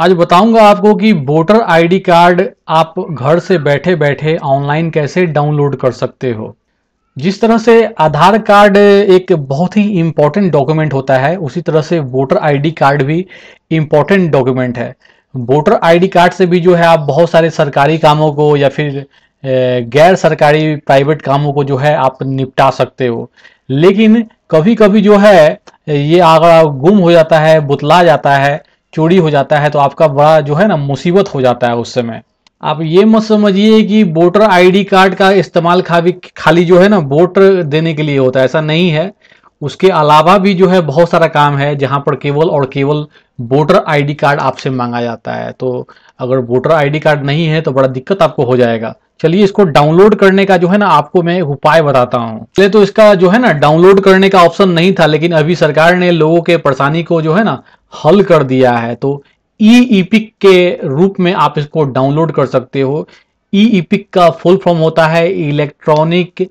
आज बताऊंगा आपको कि वोटर आईडी कार्ड आप घर से बैठे बैठे ऑनलाइन कैसे डाउनलोड कर सकते हो जिस तरह से आधार कार्ड एक बहुत ही इंपॉर्टेंट डॉक्यूमेंट होता है उसी तरह से वोटर आईडी कार्ड भी इम्पोर्टेंट डॉक्यूमेंट है वोटर आईडी कार्ड से भी जो है आप बहुत सारे सरकारी कामों को या फिर गैर सरकारी प्राइवेट कामों को जो है आप निपटा सकते हो लेकिन कभी कभी जो है ये अगर गुम हो जाता है बुतला जाता है चोरी हो जाता है तो आपका बड़ा जो है ना मुसीबत हो जाता है उस समय आप ये मत समझिए कि वोटर आईडी कार्ड का इस्तेमाल खाली खाली जो है ना वोट देने के लिए होता है ऐसा नहीं है उसके अलावा भी जो है बहुत सारा काम है जहां पर केवल और केवल वोटर आईडी कार्ड आपसे मांगा जाता है तो अगर वोटर आईडी कार्ड नहीं है तो बड़ा दिक्कत आपको हो जाएगा चलिए इसको डाउनलोड करने का जो है ना आपको मैं उपाय बताता हूँ पहले तो इसका जो है ना डाउनलोड करने का ऑप्शन नहीं था लेकिन अभी सरकार ने लोगों के परेशानी को जो है ना हल कर दिया है तो ई e ईपिक e के रूप में आप इसको डाउनलोड कर सकते हो ई e ईपिक का फुल फॉर्म होता है electronic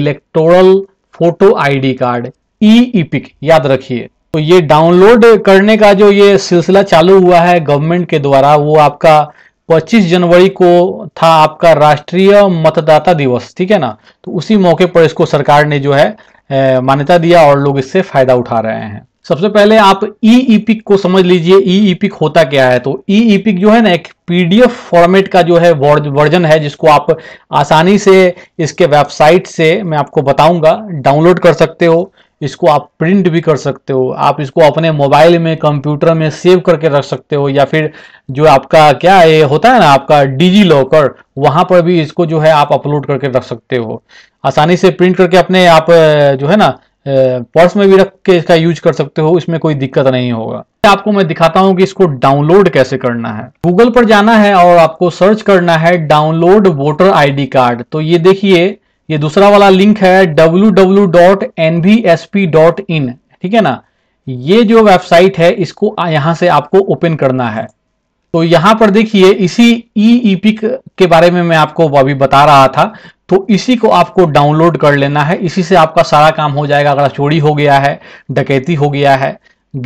electoral photo ID card E EPIC याद रखिए तो ये डाउनलोड करने का जो ये सिलसिला चालू हुआ है गवर्नमेंट के द्वारा वो आपका 25 जनवरी को था आपका राष्ट्रीय मतदाता दिवस ठीक है ना तो उसी मौके पर इसको सरकार ने जो है मान्यता दिया और लोग इससे फायदा उठा रहे हैं सबसे पहले आप ई e ईपिक e को समझ लीजिए ई e ईपिक e होता क्या है तो ई e ईपिक e जो है ना एक पीडीएफ फॉर्मेट का जो है वर्जन है जिसको आप आसानी से इसके वेबसाइट से मैं आपको बताऊंगा डाउनलोड कर सकते हो इसको आप प्रिंट भी कर सकते हो आप इसको अपने मोबाइल में कंप्यूटर में सेव करके रख सकते हो या फिर जो आपका क्या ये होता है ना आपका डिजी लॉकर वहां पर भी इसको जो है आप अपलोड करके रख सकते हो आसानी से प्रिंट करके अपने आप जो है ना पर्स में भी रख के इसका यूज कर सकते हो इसमें कोई दिक्कत नहीं होगा आपको मैं दिखाता हूं कि इसको डाउनलोड कैसे करना है गूगल पर जाना है और आपको सर्च करना है डाउनलोड वोटर आईडी कार्ड तो ये देखिए ये दूसरा वाला लिंक है डब्ल्यू ठीक है ना ये जो वेबसाइट है इसको यहां से आपको ओपन करना है तो यहां पर देखिए इसी ई e, e के बारे में मैं आपको अभी बता रहा था तो इसी को आपको डाउनलोड कर लेना है इसी से आपका सारा काम हो जाएगा अगर चोरी हो गया है डकैती हो गया है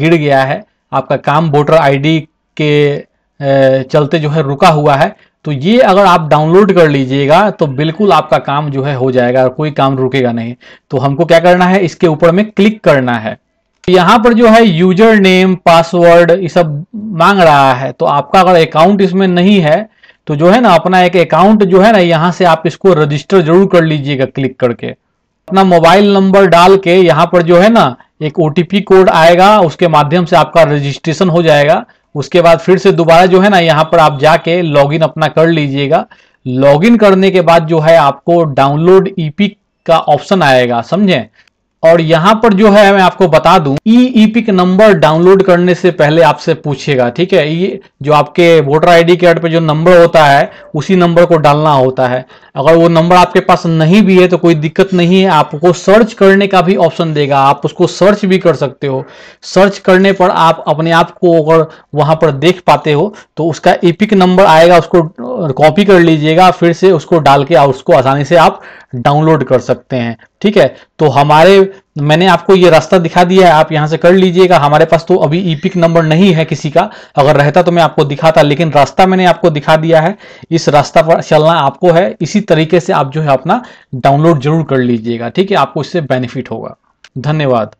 गिर गया है आपका काम वोटर आईडी के चलते जो है रुका हुआ है तो ये अगर आप डाउनलोड कर लीजिएगा तो बिल्कुल आपका काम जो है हो जाएगा और कोई काम रुकेगा नहीं तो हमको क्या करना है इसके ऊपर में क्लिक करना है यहां पर जो है यूजर नेम पासवर्ड ये सब मांग रहा है तो आपका अगर अकाउंट इसमें नहीं है तो जो है ना अपना एक अकाउंट जो है ना यहाँ से आप इसको रजिस्टर जरूर कर लीजिएगा क्लिक करके अपना मोबाइल नंबर डाल के यहाँ पर जो है ना एक ओटीपी कोड आएगा उसके माध्यम से आपका रजिस्ट्रेशन हो जाएगा उसके बाद फिर से दोबारा जो है ना यहाँ पर आप जाके लॉगिन अपना कर लीजिएगा लॉगिन करने के बाद जो है आपको डाउनलोड ईपी e का ऑप्शन आएगा समझे और यहाँ पर जो है मैं आपको बता दूं ई नंबर डाउनलोड करने से पहले आपसे पूछेगा ठीक है ये जो आपके वोटर आईडी कार्ड पे जो नंबर होता है उसी नंबर को डालना होता है अगर वो नंबर आपके पास नहीं भी है तो कोई दिक्कत नहीं है आपको सर्च करने का भी ऑप्शन देगा आप उसको सर्च भी कर सकते हो सर्च करने पर आप अपने आप को अगर वहां पर देख पाते हो तो उसका ईपिक e नंबर आएगा उसको कॉपी कर लीजिएगा फिर से उसको डाल के उसको आसानी से आप डाउनलोड कर सकते हैं ठीक है तो हमारे मैंने आपको ये रास्ता दिखा दिया है आप यहां से कर लीजिएगा हमारे पास तो अभी ईपिक नंबर नहीं है किसी का अगर रहता तो मैं आपको दिखाता लेकिन रास्ता मैंने आपको दिखा दिया है इस रास्ता पर चलना आपको है इसी तरीके से आप जो है अपना डाउनलोड जरूर कर लीजिएगा ठीक है आपको इससे बेनिफिट होगा धन्यवाद